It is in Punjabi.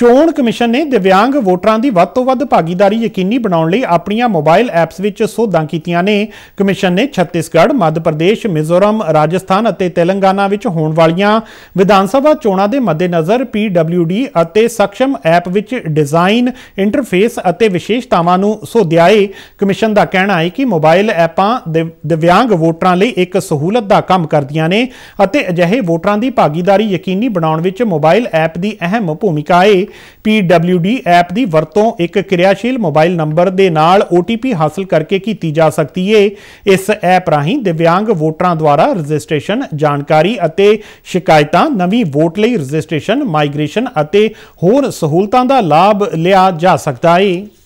ਚੋਣ ਕਮਿਸ਼ਨ ਨੇ ਦਿਵਿਆਂਗ ਵੋਟਰਾਂ ਦੀ ਵੱਧ ਤੋਂ ਵੱਧ ਭਾਗੀਦਾਰੀ ਯਕੀਨੀ ਬਣਾਉਣ ਲਈ ਆਪਣੀਆਂ ਮੋਬਾਈਲ ਐਪਸ ਵਿੱਚ ਸੋਧਾਂ ਕੀਤੀਆਂ ਨੇ ਕਮਿਸ਼ਨ ਨੇ ਛੱਤੀਸਗੜ੍ਹ ਮੱਧ ਪ੍ਰਦੇਸ਼ ਮਿਜ਼ੋਰਮ ਰਾਜਸਥਾਨ ਅਤੇ ਤੇਲੰਗਾਨਾ ਵਿੱਚ ਹੋਣ ਵਾਲੀਆਂ ਵਿਧਾਨ ਸਭਾ ਚੋਣਾਂ ਦੇ ਮੱਦੇਨਜ਼ਰ PWD ਅਤੇ ਸਖਸ਼ਮ ਐਪ ਵਿੱਚ ਡਿਜ਼ਾਈਨ ਇੰਟਰਫੇਸ ਅਤੇ ਵਿਸ਼ੇਸ਼ਤਾਵਾਂ ਨੂੰ ਸੋਧਿਆ ਹੈ ਕਮਿਸ਼ਨ ਦਾ ਕਹਿਣਾ ਹੈ ਕਿ ਮੋਬਾਈਲ ਐਪਾਂ ਦਿਵਿਆਂਗ ਵੋਟਰਾਂ ਲਈ ਇੱਕ ਸਹੂਲਤ ਦਾ ਕੰਮ ਕਰਦੀਆਂ ਨੇ ਅਤੇ ਅਜਿਹੇ ਵੋਟਰਾਂ ਦੀ ਭਾਗੀਦਾਰੀ ਯਕੀਨੀ ਬਣਾਉਣ ਵਿੱਚ ਮੋਬਾਈਲ ਐਪ ਦੀ ਅਹਿਮ ਭੂਮਿਕਾ ਹੈ PWD ਐਪ ਦੀ ਵਰਤੋਂ ਇੱਕ ਕਿਰਿਆਸ਼ੀਲ ਮੋਬਾਈਲ ਨੰਬਰ ਦੇ ਨਾਲ OTP ਹਾਸਲ ਕਰਕੇ ਕੀਤੀ ਜਾ ਸਕਦੀ ਏ ਇਸ ਐਪ ਰਾਹੀਂ ਦਿਵਿਆਂਗ ਵੋਟਰਾਂ ਦੁਆਰਾ ਰਜਿਸਟ੍ਰੇਸ਼ਨ ਜਾਣਕਾਰੀ ਅਤੇ ਸ਼ਿਕਾਇਤਾਂ ਨਵੀਂ ਵੋਟ ਲਈ ਰਜਿਸਟ੍ਰੇਸ਼ਨ ਮਾਈਗ੍ਰੇਸ਼ਨ ਅਤੇ ਹੋਰ ਸਹੂਲਤਾਂ ਦਾ ਲਾਭ ਲਿਆ ਜਾ ਸਕਦਾ ਏ